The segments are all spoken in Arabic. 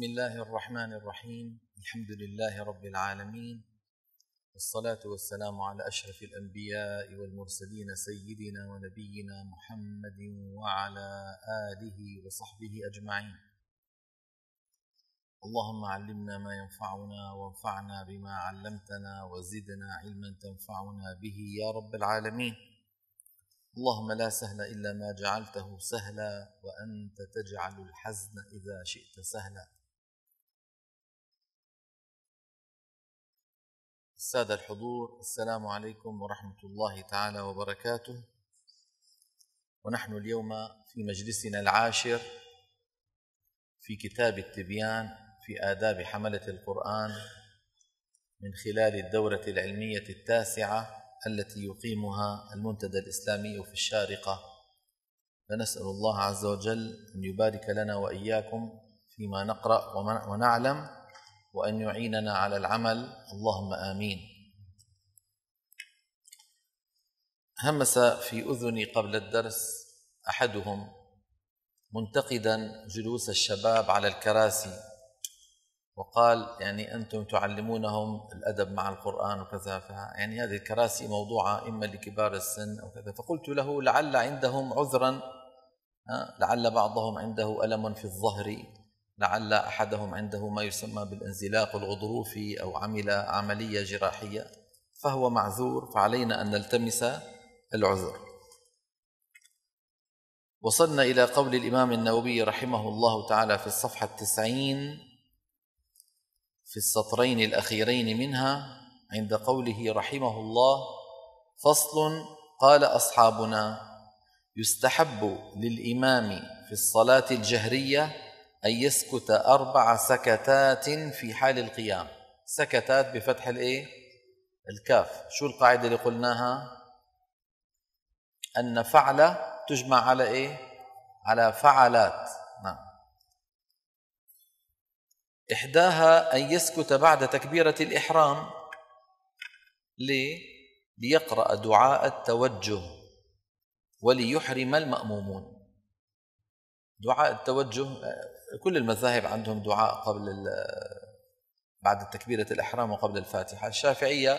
بسم الله الرحمن الرحيم الحمد لله رب العالمين والصلاة والسلام على أشرف الأنبياء والمرسلين سيدنا ونبينا محمد وعلى آله وصحبه أجمعين اللهم علمنا ما ينفعنا وانفعنا بما علمتنا وزدنا علما تنفعنا به يا رب العالمين اللهم لا سهل إلا ما جعلته سهلا وأنت تجعل الحزن إذا شئت سهلا السادة الحضور السلام عليكم ورحمة الله تعالى وبركاته ونحن اليوم في مجلسنا العاشر في كتاب التبيان في آداب حملة القرآن من خلال الدورة العلمية التاسعة التي يقيمها المنتدى الإسلامي في الشارقة فنسأل الله عز وجل أن يبارك لنا وإياكم فيما نقرأ ونعلم وأن يعيننا على العمل اللهم آمين همس في أذني قبل الدرس أحدهم منتقدا جلوس الشباب على الكراسي وقال يعني أنتم تعلمونهم الأدب مع القرآن وكذا يعني هذه الكراسي موضوعة إما لكبار السن أو كذا فقلت له لعل عندهم عذرا لعل بعضهم عنده ألم في الظهر لعل احدهم عنده ما يسمى بالانزلاق الغضروفي او عمل عمليه جراحيه فهو معذور فعلينا ان نلتمس العذر وصلنا إلى قول الإمام النووي رحمه الله تعالى في الصفحة التسعين في السطرين الأخيرين منها عند قوله رحمه الله فصل قال أصحابنا يستحب للإمام في الصلاة الجهرية أن يسكت أربع سكتات في حال القيام سكتات بفتح الإيه؟ الكاف شو القاعدة اللي قلناها أن فعل تجمع على إيه؟ على فعلات نعم إحداها أن يسكت بعد تكبيرة الإحرام ليه؟ ليقرأ دعاء التوجه وليحرم المأمومون دعاء التوجه كل المذاهب عندهم دعاء قبل بعد تكبيرة الإحرام وقبل الفاتحة الشافعية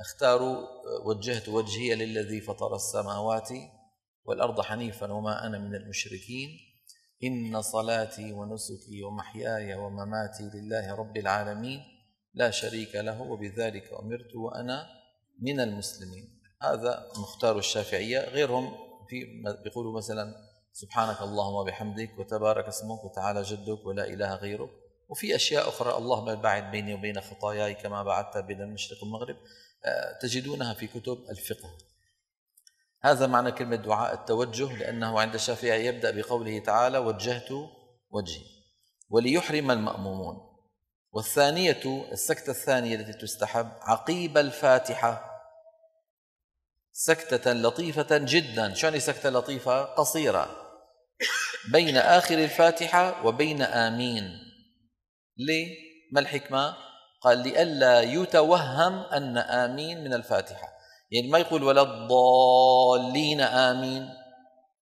اختاروا وجهت وجهي للذي فطر السماوات والأرض حنيفا وما أنا من المشركين إن صلاتي ونسكي ومحياي ومماتي لله رب العالمين لا شريك له وبذلك أمرت وأنا من المسلمين هذا مختار الشافعية غيرهم في بيقولوا مثلا سبحانك اللهم وبحمدك وتبارك اسمك وتعالى جدك ولا إله غيرك وفي أشياء أخرى اللهم بعد بيني وبين خطاياي كما بعدت بين المشرق والمغرب آه، تجدونها في كتب الفقه هذا معنى كلمة دعاء التوجه لأنه عند الشافعي يبدأ بقوله تعالى وجهت وجهي وليحرم المأمومون والثانية السكتة الثانية التي تستحب عقيب الفاتحة سكتة لطيفة جدا شو يعني سكتة لطيفة قصيرة بين آخر الفاتحة وبين آمين ليه؟ ما الحكمة؟ قال لئلا يتوهم أن آمين من الفاتحة يعني ما يقول ولا الضالين آمين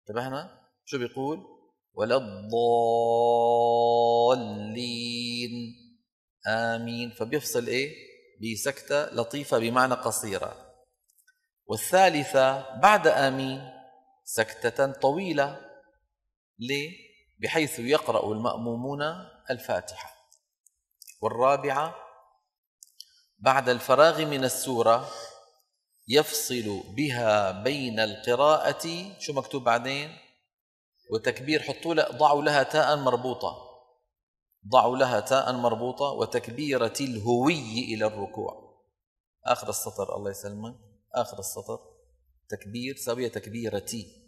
انتبهنا؟ شو بيقول؟ ولا الضالين آمين فبيفصل إيه؟ بسكتة لطيفة بمعنى قصيرة والثالثة بعد آمين سكتة طويلة ليه؟ بحيث يقرأ المأمومون الفاتحة والرابعة بعد الفراغ من السورة يفصل بها بين القراءة شو مكتوب بعدين وتكبير حطوا لها ضعوا لها تاء مربوطة ضعوا لها تاء مربوطة وتكبيرة الهوي إلى الركوع آخر السطر الله يسلمك آخر السطر تكبير سوية تكبيرتي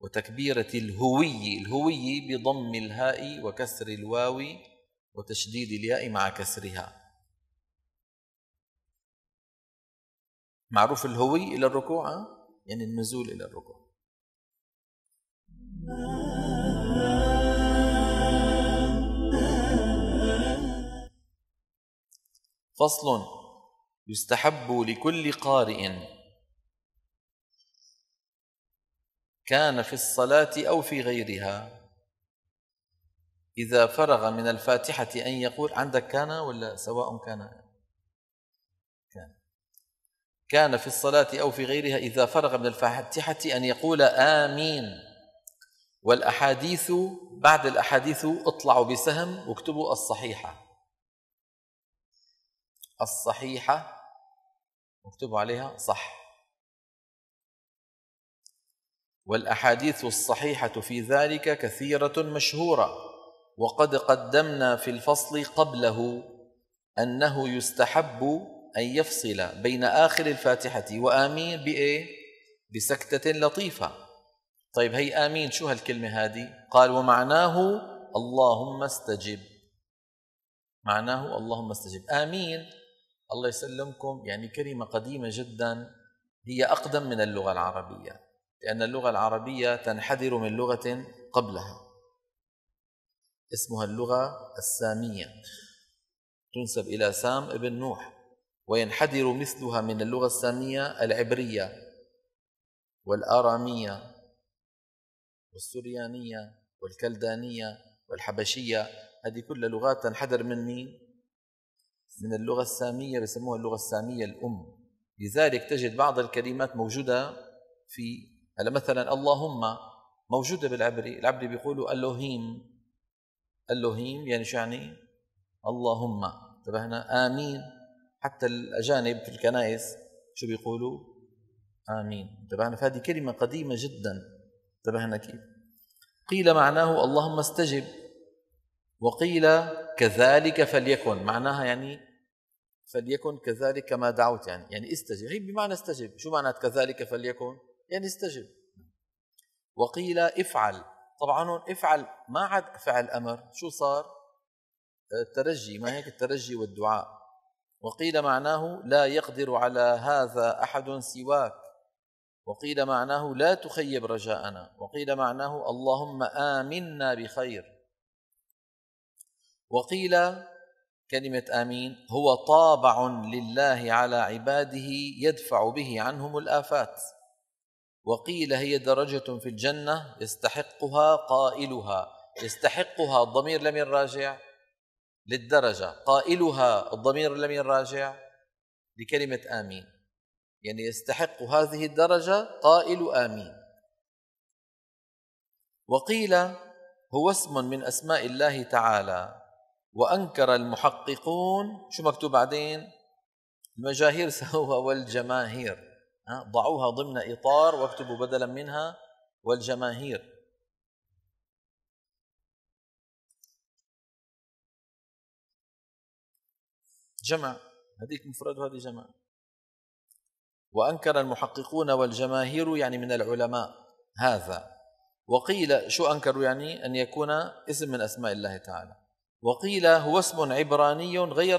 وتكبيرة الهوي الهوي بضم الهاء وكسر الواو وتشديد الياء مع كسرها معروف الهوي إلى الركوع يعني النزول إلى الركوع فصل يستحب لكل قارئ كان في الصلاة أو في غيرها إذا فرغ من الفاتحة أن يقول عندك كان ولا سواء كان كان كان في الصلاة أو في غيرها إذا فرغ من الفاتحة أن يقول آمين والأحاديث بعد الأحاديث اطلعوا بسهم واكتبوا الصحيحة الصحيحة اكتبوا عليها صح والاحاديث الصحيحه في ذلك كثيره مشهوره وقد قدمنا في الفصل قبله انه يستحب ان يفصل بين اخر الفاتحه وامين بايه بسكته لطيفه طيب هي امين شو هالكلمه هذه قال ومعناه اللهم استجب معناه اللهم استجب امين الله يسلمكم يعني كلمه قديمه جدا هي اقدم من اللغه العربيه لأن اللغة العربية تنحدر من لغة قبلها اسمها اللغة السامية تنسب إلى سام ابن نوح وينحدر مثلها من اللغة السامية العبرية والآرامية والسريانية والكلدانية والحبشية هذه كلها لغات تنحدر من مين؟ من اللغة السامية بيسموها اللغة السامية الأم لذلك تجد بعض الكلمات موجودة في هلا مثلا اللهم موجودة بالعبري العبري بيقولوا ألوهيم ألوهيم يعني شو يعني اللهم انتبهنا طيب آمين حتى الأجانب في الكنائس شو بيقولوا آمين انتبهنا طيب فهذه كلمة قديمة جدا انتبهنا طيب كيف قيل معناه اللهم استجب وقيل كذلك فليكن معناها يعني فليكن كذلك ما دعوت يعني يعني استجب هي بمعنى استجب شو معنى كذلك فليكن يعني استجب وقيل افعل طبعا هون افعل ما عاد فعل امر شو صار آه، الترجي ما هيك الترجي والدعاء وقيل معناه لا يقدر على هذا احد سواك وقيل معناه لا تخيب رجاءنا وقيل معناه اللهم امنا بخير وقيل كلمه امين هو طابع لله على عباده يدفع به عنهم الافات وقيل هي درجة في الجنة يستحقها قائلها يستحقها الضمير لم يراجع للدرجة قائلها الضمير لم يراجع لكلمة آمين يعني يستحق هذه الدرجة قائل آمين وقيل هو اسم من أسماء الله تعالى وأنكر المحققون شو مكتوب بعدين المجاهير سوى والجماهير ضعوها ضمن إطار واكتبوا بدلا منها والجماهير جمع هذيك مفرد وهذه جمع وأنكر المحققون والجماهير يعني من العلماء هذا وقيل شو أنكروا يعني أن يكون اسم من أسماء الله تعالى وقيل هو اسم عبراني غير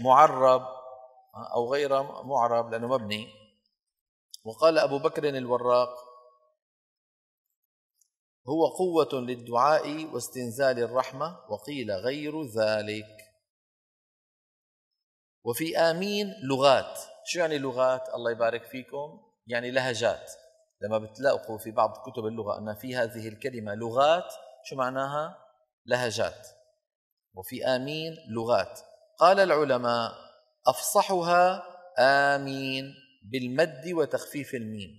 معرب أو غير معرب لأنه مبني وقال أبو بكر الوراق هو قوة للدعاء واستنزال الرحمة وقيل غير ذلك وفي آمين لغات شو يعني لغات الله يبارك فيكم يعني لهجات لما بتلاقوا في بعض كتب اللغة أن في هذه الكلمة لغات شو معناها لهجات وفي آمين لغات قال العلماء أفصحها آمين بالمد وتخفيف الميم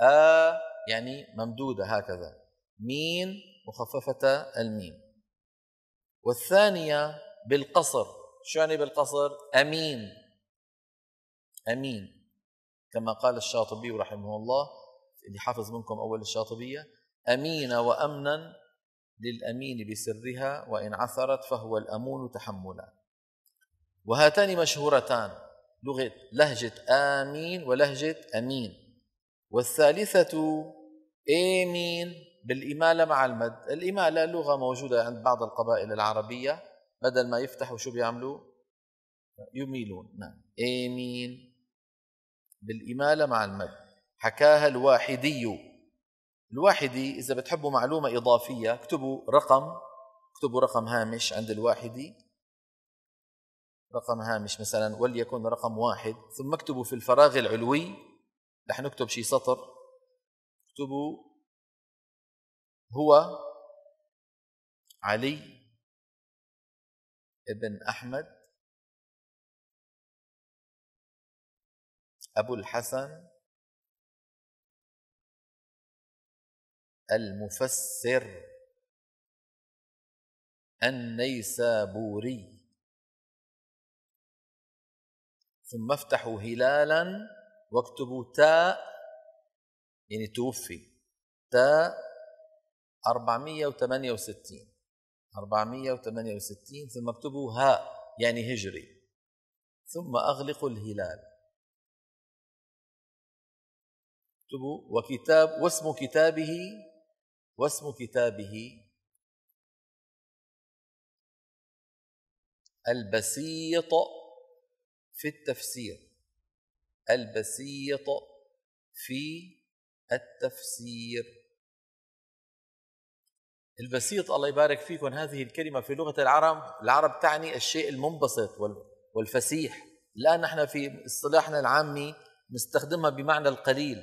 آ يعني ممدودة هكذا مين مخففة الميم والثانية بالقصر شو يعني بالقصر أمين أمين كما قال الشاطبي رحمه الله اللي حافظ منكم أول الشاطبية أمين وأمنا للأمين بسرها وإن عثرت فهو الأمون تحملا وهاتان مشهورتان لغة لهجة آمين ولهجة أمين والثالثة آمين بالإمالة مع المد الإمالة لغة موجودة عند بعض القبائل العربية بدل ما يفتحوا شو بيعملوا يميلون نعم آمين بالإمالة مع المد حكاها الواحدي الواحدي إذا بتحبوا معلومة إضافية اكتبوا رقم اكتبوا رقم هامش عند الواحدي رقم هامش مثلا وليكن رقم واحد ثم اكتبوا في الفراغ العلوي رح نكتب شي سطر اكتبوا هو علي ابن أحمد أبو الحسن المفسر النيسابوري ثم افتحوا هلالا واكتبوا تاء يعني توفي تاء 468 468 ثم اكتبوا هاء يعني هجري ثم اغلقوا الهلال اكتبوا وكتاب واسم كتابه واسم كتابه البسيط في التفسير البسيط في التفسير البسيط الله يبارك فيكم هذه الكلمة في لغة العرب العرب تعني الشيء المنبسط والفسيح الآن نحن في اصطلاحنا العامي نستخدمها بمعنى القليل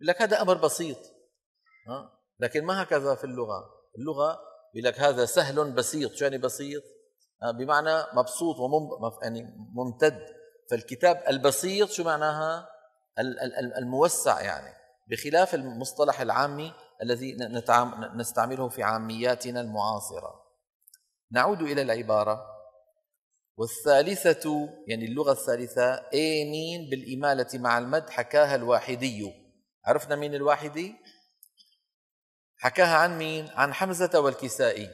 لك هذا أمر بسيط ها؟ لكن ما هكذا في اللغة اللغة لك هذا سهل بسيط شو يعني بسيط بمعنى مبسوط وممتد يعني ممتد فالكتاب البسيط شو معناها الموسع يعني بخلاف المصطلح العامي الذي نستعمله في عامياتنا المعاصرة نعود إلى العبارة والثالثة يعني اللغة الثالثة آمين بالإمالة مع المد حكاها الواحدي عرفنا مين الواحدي؟ حكاها عن مين؟ عن حمزة والكسائي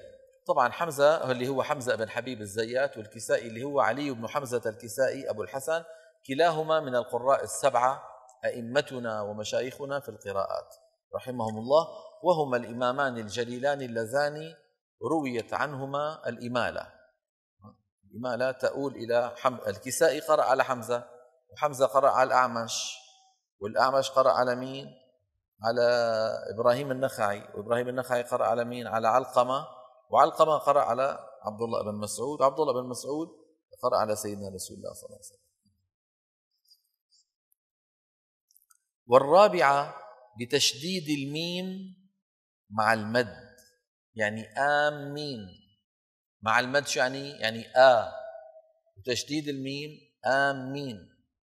طبعا حمزة اللي هو حمزة بن حبيب الزيات والكسائي اللي هو علي بن حمزة الكسائي أبو الحسن كلاهما من القراء السبعة أئمتنا ومشايخنا في القراءات رحمهم الله وهما الإمامان الجليلان اللذان رويت عنهما الإمالة الإمالة تؤول إلى حم... الكسائي قرأ على حمزة وحمزة قرأ على الأعمش والأعمش قرأ على مين؟ على إبراهيم النخعي وإبراهيم النخعي قرأ على مين؟ على علقمة وعلقمة قرأ على عبد الله بن مسعود عبد الله بن مسعود قرأ على سيدنا رسول الله صلى الله عليه وسلم والرابعة بتشديد الميم مع المد يعني آمين مع المد شو يعني؟ يعني آ وتشديد الميم آمين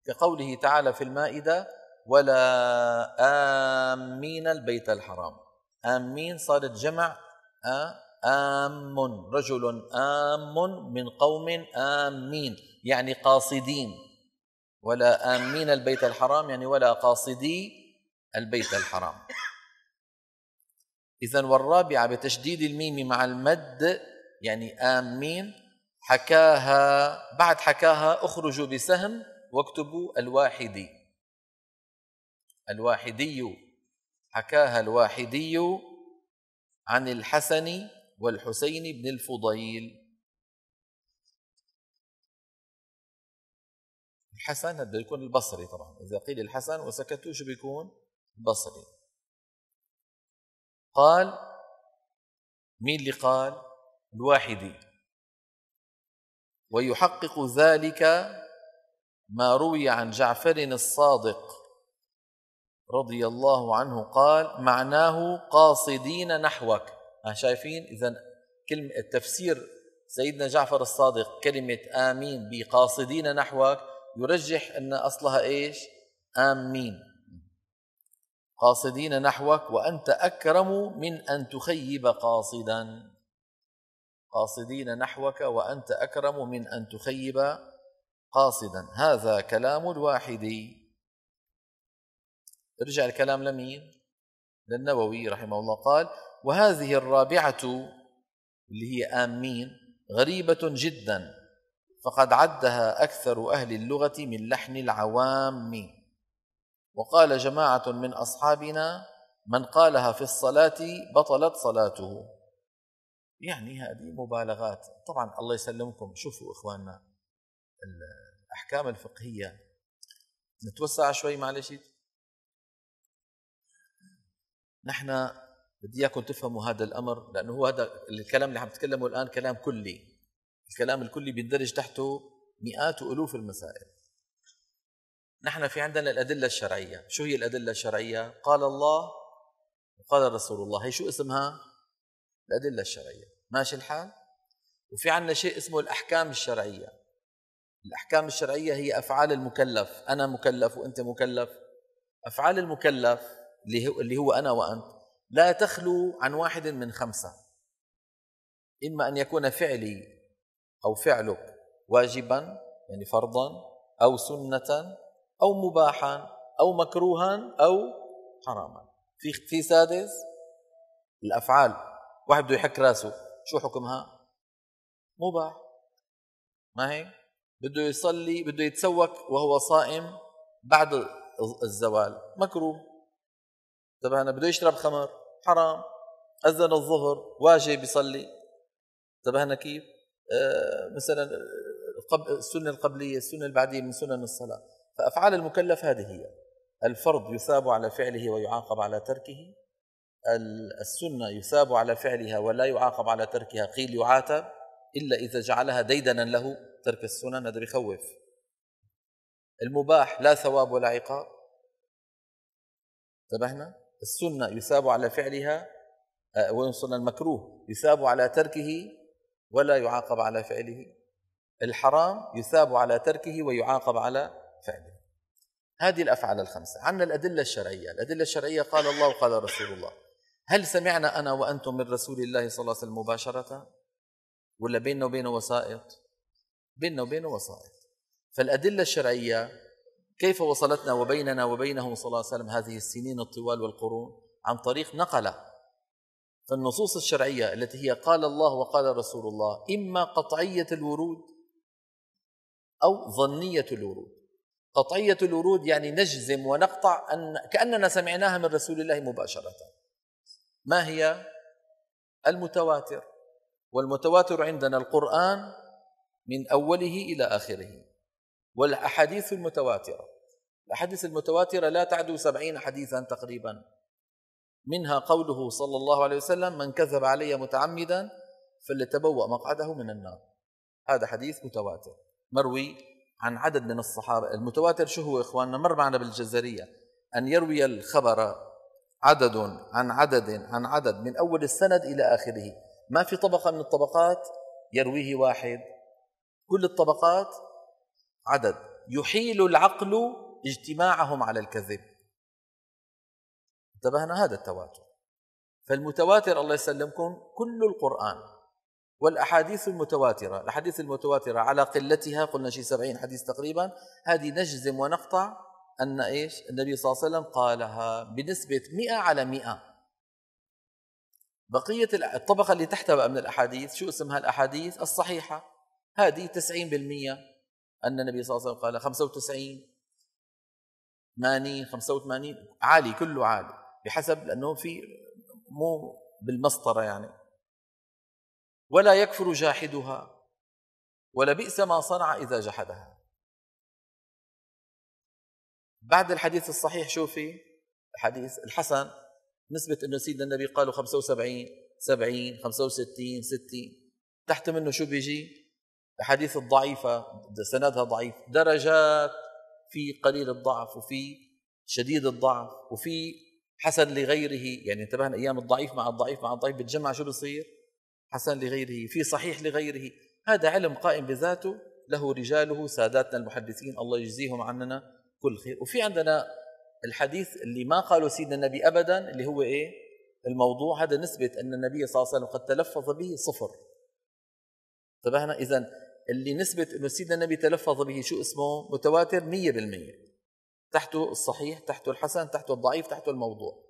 كقوله تعالى في المائدة ولا آمين البيت الحرام آمين صارت جمع آ آم رجل آم من قوم آمين يعني قاصدين ولا آمين البيت الحرام يعني ولا قاصدي البيت الحرام إذا والرابعة بتشديد الميم مع المد يعني آمين حكاها بعد حكاها اخرجوا بسهم واكتبوا الواحدي الواحدي حكاها الواحدي عن الحسن والحسين بن الفضيل الحسن بده يكون البصري طبعا إذا قيل الحسن وسكتوا شو بيكون بصري قال مين اللي قال الواحدي ويحقق ذلك ما روي عن جعفر الصادق رضي الله عنه قال معناه قاصدين نحوك شايفين اذا كلمه التفسير سيدنا جعفر الصادق كلمه امين بقاصدين نحوك يرجح ان اصلها ايش؟ امين قاصدين نحوك وانت اكرم من ان تخيب قاصدا قاصدين نحوك وانت اكرم من ان تخيب قاصدا هذا كلام الواحد ارجع الكلام لمين؟ للنووي رحمه الله قال وهذه الرابعة اللي هي آمين غريبة جدا فقد عدها أكثر أهل اللغة من لحن العوام وقال جماعة من أصحابنا من قالها في الصلاة بطلت صلاته يعني هذه مبالغات طبعا الله يسلمكم شوفوا إخواننا الأحكام الفقهية نتوسع شوي معلش نحن بدي اياكم تفهموا هذا الامر لانه هو هذا الكلام اللي عم تكلمه الان كلام كلي الكلام الكلي بيندرج تحته مئات والوف المسائل نحن في عندنا الادله الشرعيه شو هي الادله الشرعيه قال الله وقال رسول الله هي شو اسمها الادله الشرعيه ماشي الحال وفي عندنا شيء اسمه الاحكام الشرعيه الاحكام الشرعيه هي افعال المكلف انا مكلف وانت مكلف افعال المكلف اللي اللي هو انا وانت لا تخلو عن واحد من خمسة إما أن يكون فعلي أو فعلك واجبا يعني فرضا أو سنة أو مباحا أو مكروها أو حراما في في سادس الأفعال واحد بده يحك راسه شو حكمها؟ مباح ما هيك؟ بده يصلي بده يتسوق وهو صائم بعد الزوال مكروه طبعا بده يشرب خمر حرام أذن الظهر واجب يصلي انتبهنا كيف آه، مثلا السنة القبلية السنة البعدية من سنن الصلاة فأفعال المكلف هذه هي الفرض يثاب على فعله ويعاقب على تركه السنة يثاب على فعلها ولا يعاقب على تركها قيل يعاتب إلا إذا جعلها ديدنا له ترك السنن هذا بخوف المباح لا ثواب ولا عقاب انتبهنا السنة يثاب على فعلها آه، وينصن المكروه يثاب على تركه ولا يعاقب على فعله الحرام يثاب على تركه ويعاقب على فعله هذه الأفعال الخمسة عندنا الأدلة الشرعية الأدلة الشرعية قال الله وقال رسول الله هل سمعنا أنا وأنتم من رسول الله صلى الله عليه وسلم مباشرة ولا بيننا وبينه وسائط بيننا وبينه وسائط فالأدلة الشرعية كيف وصلتنا وبيننا وبينه صلى الله عليه وسلم هذه السنين الطوال والقرون عن طريق نقله فالنصوص الشرعية التي هي قال الله وقال رسول الله إما قطعية الورود أو ظنية الورود قطعية الورود يعني نجزم ونقطع أن كأننا سمعناها من رسول الله مباشرة ما هي المتواتر والمتواتر عندنا القرآن من أوله إلى آخره والأحاديث المتواترة الأحاديث المتواترة لا تعدو سبعين حديثا تقريبا منها قوله صلى الله عليه وسلم من كذب علي متعمدا فليتبوأ مقعده من النار هذا حديث متواتر مروي عن عدد من الصحابة المتواتر شو هو إخواننا مر معنا بالجزرية أن يروي الخبر عدد عن عدد عن عدد من أول السند إلى آخره ما في طبقة من الطبقات يرويه واحد كل الطبقات عدد يحيل العقل اجتماعهم على الكذب انتبهنا هذا التواتر فالمتواتر الله يسلمكم كل القرآن والأحاديث المتواترة الأحاديث المتواترة على قلتها قلنا شي سبعين حديث تقريبا هذه نجزم ونقطع أن إيش النبي صلى الله عليه وسلم قالها بنسبة مئة على مئة بقية الطبقة اللي تحتها من الأحاديث شو اسمها الأحاديث الصحيحة هذه 90% أن النبي صلى الله عليه وسلم قال 95 80 85 عالي كله عالي بحسب لانه في مو بالمسطره يعني ولا يكفر جاحدها ولبئس ما صنع اذا جحدها بعد الحديث الصحيح شوفي الحديث الحسن نسبة انه سيدنا النبي قالوا 75 70 65 60 تحت منه شو بيجي؟ الحديث الضعيفة سندها ضعيف درجات في قليل الضعف وفي شديد الضعف وفي حسن لغيره يعني انتبهنا ايام الضعيف مع الضعيف مع الضعيف بتجمع شو بصير حسن لغيره في صحيح لغيره هذا علم قائم بذاته له رجاله ساداتنا المحدثين الله يجزيهم عننا كل خير وفي عندنا الحديث اللي ما قاله سيدنا النبي ابدا اللي هو ايه الموضوع هذا نسبة أن النبي صلى الله عليه وسلم قد تلفظ به صفر انتبهنا إذا اللي نسبة أنه سيدنا النبي تلفظ به شو اسمه متواتر 100% تحته الصحيح تحته الحسن تحته الضعيف تحته الموضوع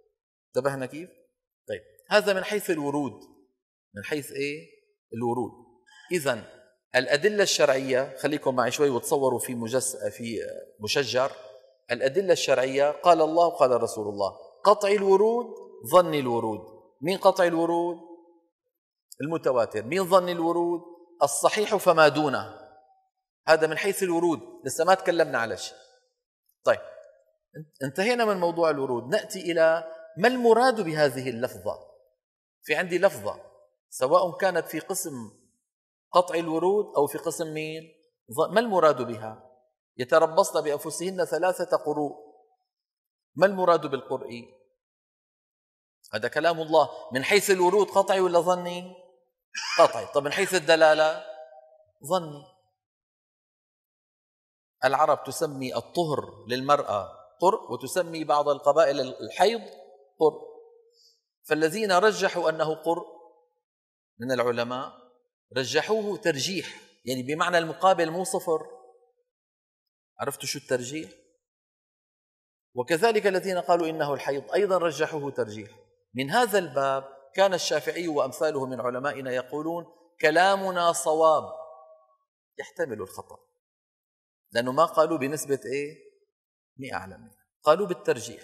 انتبهنا كيف؟ طيب هذا من حيث الورود من حيث ايه؟ الورود إذا الأدلة الشرعية خليكم معي شوي وتصوروا في مجس في مشجر الأدلة الشرعية قال الله وقال رسول الله قطع الورود ظن الورود مين قطع الورود؟ المتواتر مين ظن الورود؟ الصحيح فما دونه هذا من حيث الورود لسه ما تكلمنا على شيء طيب انتهينا من موضوع الورود نأتي إلى ما المراد بهذه اللفظة في عندي لفظة سواء كانت في قسم قطع الورود أو في قسم مين ما المراد بها يتربصن بأنفسهن ثلاثة قروء ما المراد بالقرء هذا كلام الله من حيث الورود قطعي ولا ظني آه، طيب طب من حيث الدلالة ظني العرب تسمي الطهر للمرأة طر وتسمي بعض القبائل الحيض قر فالذين رجحوا أنه قر من العلماء رجحوه ترجيح يعني بمعنى المقابل مو صفر عرفتوا شو الترجيح وكذلك الذين قالوا إنه الحيض أيضا رجحوه ترجيح من هذا الباب كان الشافعي وأمثاله من علمائنا يقولون كلامنا صواب يحتمل الخطأ لأنه ما قالوا بنسبة إيه؟ 100 على مئة قالوا بالترجيح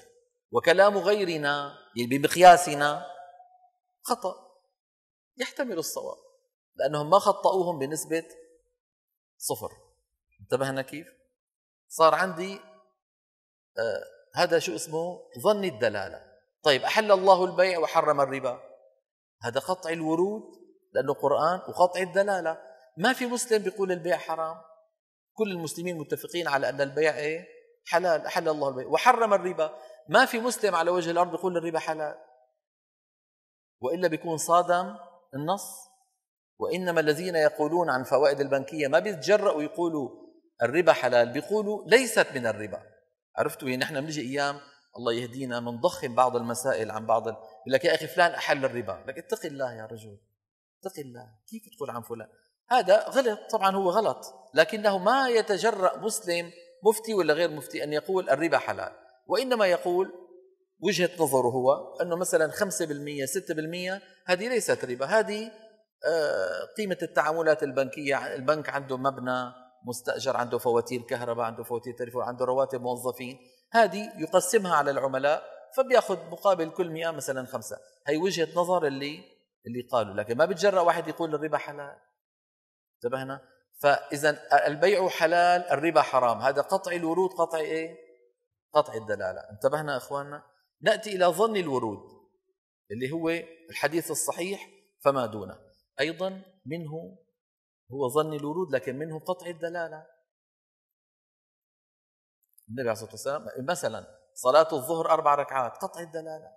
وكلام غيرنا يعني بمقياسنا خطأ يحتمل الصواب لأنهم ما خطأوهم بنسبة صفر انتبهنا كيف؟ صار عندي آه هذا شو اسمه ظن الدلالة طيب أحل الله البيع وحرم الربا هذا قطع الورود لأنه قرآن وقطع الدلالة ما في مسلم بيقول البيع حرام كل المسلمين متفقين على أن البيع إيه؟ حلال أحل الله البيع وحرم الربا ما في مسلم على وجه الأرض يقول الربا حلال وإلا بيكون صادم النص وإنما الذين يقولون عن فوائد البنكية ما بيتجرأوا يقولوا الربا حلال بيقولوا ليست من الربا عرفتوا يعني نحن بنجي أيام الله يهدينا ضخم بعض المسائل عن بعض يقول لك يا اخي فلان احل الربا لك اتق الله يا رجل اتق الله كيف تقول عن فلان هذا غلط طبعا هو غلط لكنه ما يتجرأ مسلم مفتي ولا غير مفتي أن يقول الربا حلال وإنما يقول وجهة نظره هو أنه مثلا 5% 6% هذه ليست ربا هذه آه، قيمة التعاملات البنكية البنك عنده مبنى مستاجر عنده فواتير كهرباء عنده فواتير تليفون عنده رواتب موظفين هذه يقسمها على العملاء فبياخذ مقابل كل 100 مثلا خمسه هي وجهه نظر اللي اللي قالوا لكن ما بتجرأ واحد يقول الربا حلال انتبهنا فاذا البيع حلال الربا حرام هذا قطع الورود قطع ايه قطع الدلاله انتبهنا اخواننا ناتي الى ظن الورود اللي هو الحديث الصحيح فما دونه ايضا منه هو ظني الورود لكن منه قطع الدلالة النبي عليه الصلاة والسلام مثلا صلاة الظهر أربع ركعات قطع الدلالة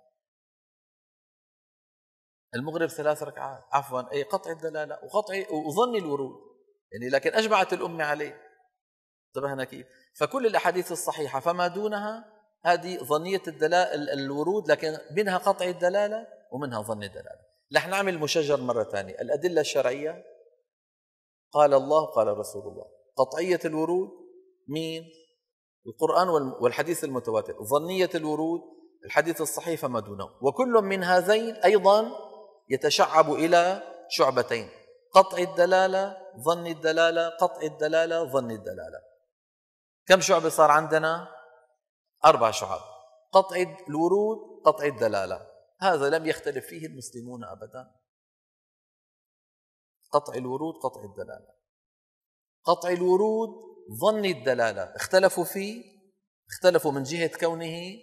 المغرب ثلاث ركعات عفوا أي قطع الدلالة وقطع وظني الورود يعني لكن أجمعت الأمة عليه انتبهنا كيف فكل الأحاديث الصحيحة فما دونها هذه ظنية الدلال الورود لكن منها قطع الدلالة ومنها ظن الدلالة رح نعمل مشجر مرة ثانية الأدلة الشرعية قال الله قال رسول الله قطعية الورود مين القرآن والحديث المتواتر ظنية الورود الحديث الصحيح فما دونه وكل من هذين أيضا يتشعب إلى شعبتين قطع الدلالة ظن الدلالة قطع الدلالة ظن الدلالة كم شعبة صار عندنا أربع شعب قطع الورود قطع الدلالة هذا لم يختلف فيه المسلمون أبدا قطع الورود قطع الدلالة قطع الورود ظن الدلالة اختلفوا فيه اختلفوا من جهة كونه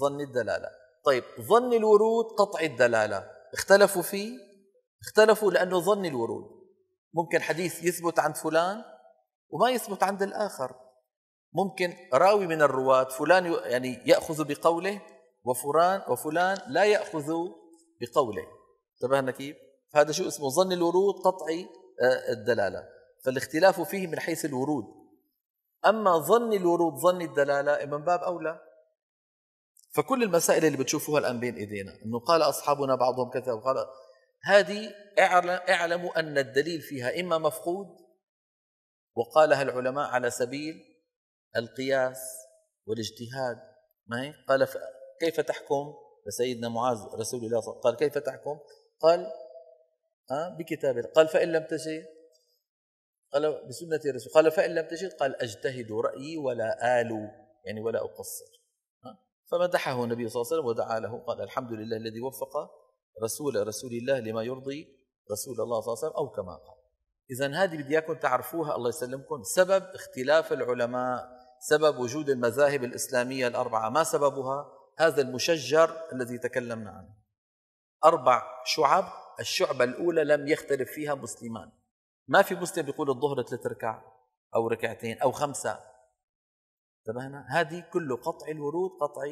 ظن الدلالة طيب ظن الورود قطع الدلالة اختلفوا فيه اختلفوا لأنه ظن الورود ممكن حديث يثبت عند فلان وما يثبت عند الآخر ممكن راوي من الرواة فلان يعني يأخذ بقوله وفلان وفلان لا يأخذ بقوله انتبهنا كيف فهذا شو اسمه ظن الورود قطعي آه، الدلالة فالاختلاف فيه من حيث الورود أما ظن الورود ظن الدلالة من باب أولى فكل المسائل اللي بتشوفوها الآن بين إيدينا أنه قال أصحابنا بعضهم كذا وقال هذه اعلموا أن الدليل فيها إما مفقود وقالها العلماء على سبيل القياس والاجتهاد ما هي؟ قال كيف تحكم لسيدنا معاذ رسول الله صلى الله عليه وسلم قال كيف تحكم قال بكتاب قال فإن لم تجد قال بسنة الرسول قال فإن لم تجد قال أجتهد رأيي ولا آل يعني ولا أقصر فمدحه النبي صلى الله عليه وسلم ودعا له قال الحمد لله الذي وفق رسول رسول الله لما يرضي رسول الله صلى الله عليه وسلم أو كما قال إذا هذه بدي إياكم تعرفوها الله يسلمكم سبب اختلاف العلماء سبب وجود المذاهب الإسلامية الأربعة ما سببها هذا المشجر الذي تكلمنا عنه أربع شعب الشعبة الأولى لم يختلف فيها مسلمان ما في مسلم بيقول الظهر ثلاث ركع أو ركعتين أو خمسة انتبهنا هذه كله قطع الورود قطع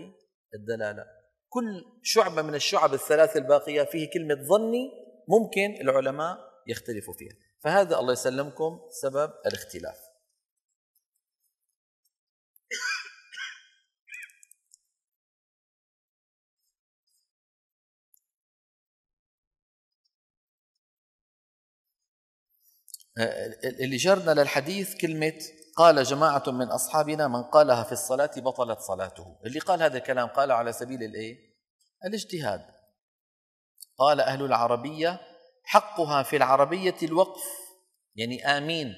الدلالة كل شعبة من الشعب الثلاث الباقية فيه كلمة ظني ممكن العلماء يختلفوا فيها فهذا الله يسلمكم سبب الاختلاف آه، آه، اللي جرنا للحديث كلمة قال جماعة من أصحابنا من قالها في الصلاة بطلت صلاته اللي قال هذا الكلام قال على سبيل الإيه؟ الاجتهاد قال أهل العربية حقها في العربية الوقف يعني آمين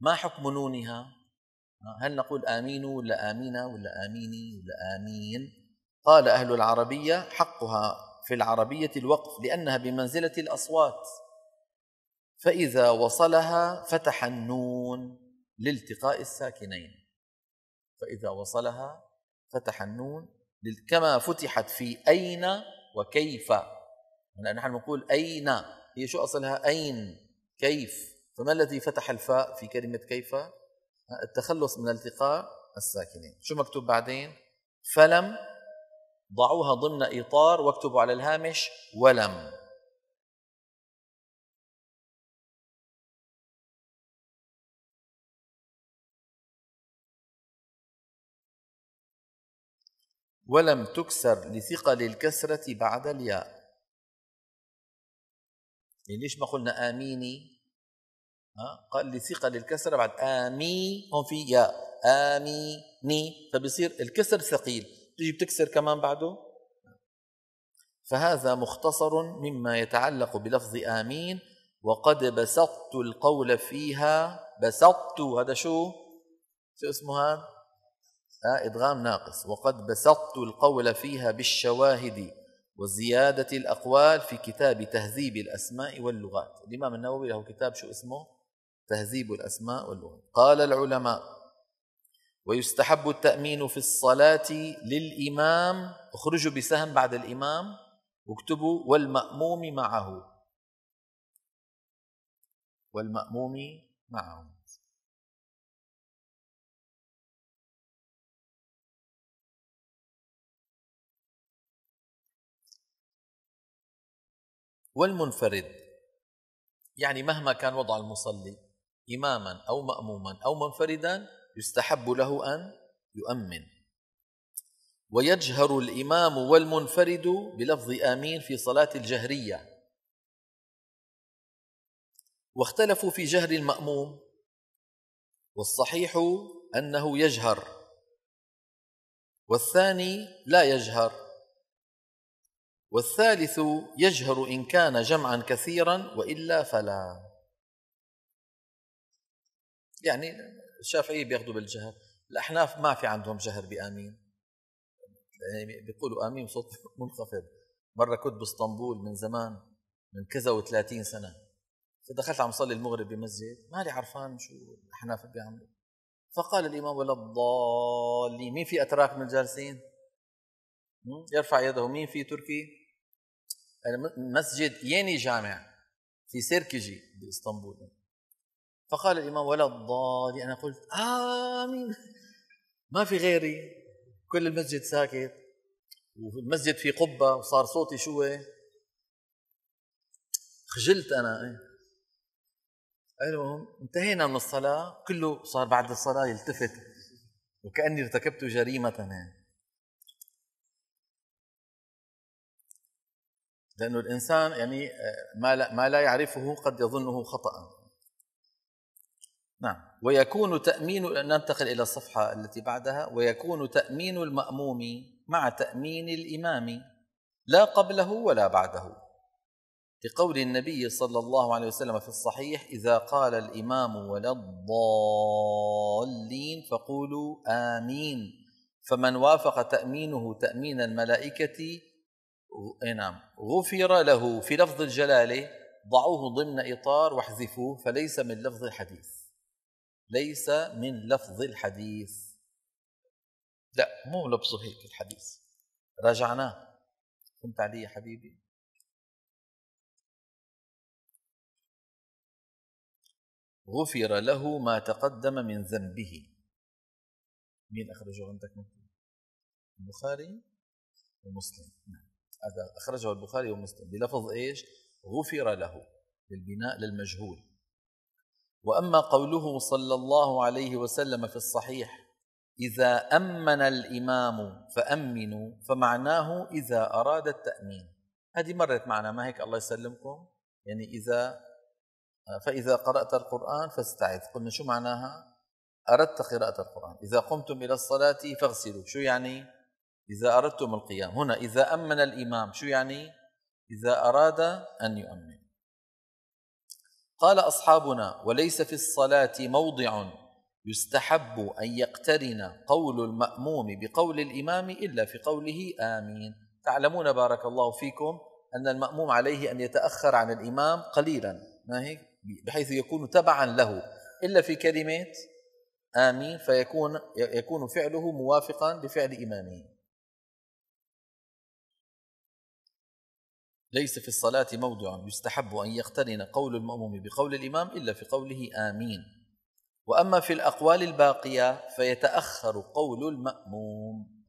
ما حكم نونها هل نقول آمين ولا آمينة ولا آميني ولا آمين قال أهل العربية حقها في العربية الوقف لأنها بمنزلة الأصوات فإذا وصلها فتح النون لالتقاء الساكنين فإذا وصلها فتح النون كما فتحت في أين وكيف هنا نحن نقول أين هي شو أصلها أين كيف فما الذي فتح الفاء في كلمة كيف التخلص من التقاء الساكنين شو مكتوب بعدين فلم ضعوها ضمن إطار واكتبوا على الهامش ولم ولم تكسر لثقل الكسرة بعد الياء يعني ليش ما قلنا آميني ها؟ قال لثقل الكسرة بعد آمي هون في ياء آميني فبصير الكسر ثقيل تيجي بتكسر كمان بعده فهذا مختصر مما يتعلق بلفظ آمين وقد بسطت القول فيها بسطت هذا شو شو اسمه هذا آه، إدغام ناقص وقد بسطت القول فيها بالشواهد وزيادة الأقوال في كتاب تهذيب الأسماء واللغات الإمام النووي له كتاب شو اسمه تهذيب الأسماء واللغات قال العلماء ويستحب التأمين في الصلاة للإمام اخرجوا بسهم بعد الإمام واكتبوا والمأموم معه والمأموم معه والمنفرد يعني مهما كان وضع المصلي إماما أو مأموما أو منفردا يستحب له أن يؤمن ويجهر الإمام والمنفرد بلفظ آمين في صلاة الجهرية واختلفوا في جهر المأموم والصحيح أنه يجهر والثاني لا يجهر والثالث يجهر إن كان جمعا كثيرا وإلا فلا يعني الشافعية بياخذوا بالجهر الأحناف ما في عندهم جهر بآمين يعني بيقولوا آمين بصوت منخفض مرة كنت باسطنبول من زمان من كذا وثلاثين سنة فدخلت عم صلي المغرب بمسجد مالي عرفان شو الأحناف بيعملوا فقال الإمام ولا الضالين مين في أتراك من الجالسين؟ يرفع يده مين في تركي؟ يعني مسجد ياني جامع في سيركجي باسطنبول فقال الامام ولا الضالي انا قلت امين ما في غيري كل المسجد ساكت والمسجد في قبه وصار صوتي شو خجلت انا إيه. المهم انتهينا من الصلاه كله صار بعد الصلاه يلتفت وكاني ارتكبت جريمه يعني لأنه الإنسان يعني آه، ما لا, ما لا يعرفه قد يظنه خطأ نعم ويكون تأمين ننتقل إلى الصفحة التي بعدها ويكون تأمين المأموم مع تأمين الإمام لا قبله ولا بعده لقول النبي صلى الله عليه وسلم في الصحيح إذا قال الإمام ولا الضالين فقولوا آمين فمن وافق تأمينه تأمين الملائكة نعم غفر له في لفظ الجلاله ضعوه ضمن اطار واحذفوه فليس من لفظ الحديث ليس من لفظ الحديث لا مو لفظه هيك الحديث راجعناه فهمت علي يا حبيبي غفر له ما تقدم من ذنبه مين اخرجه عندك من البخاري ومسلم نعم هذا أخرجه البخاري ومسلم بلفظ إيش غفر له للبناء للمجهول وأما قوله صلى الله عليه وسلم في الصحيح إذا أمن الإمام فأمنوا فمعناه إذا أراد التأمين هذه مرت معنا ما هيك الله يسلمكم يعني إذا فإذا قرأت القرآن فاستعذ قلنا شو معناها أردت قراءة القرآن إذا قمتم إلى الصلاة فاغسلوا شو يعني إذا أردتم القيام هنا إذا أمن الإمام شو يعني؟ إذا أراد أن يؤمن قال أصحابنا وليس في الصلاة موضع يستحب أن يقترن قول المأموم بقول الإمام إلا في قوله آمين تعلمون بارك الله فيكم أن المأموم عليه أن يتأخر عن الإمام قليلا ما هيك بحيث يكون تبعا له إلا في كلمة آمين فيكون يكون فعله موافقا لفعل إمامه ليس في الصلاة موضع يستحب أن يقترن قول المأموم بقول الإمام إلا في قوله آمين وأما في الأقوال الباقية فيتأخر قول المأموم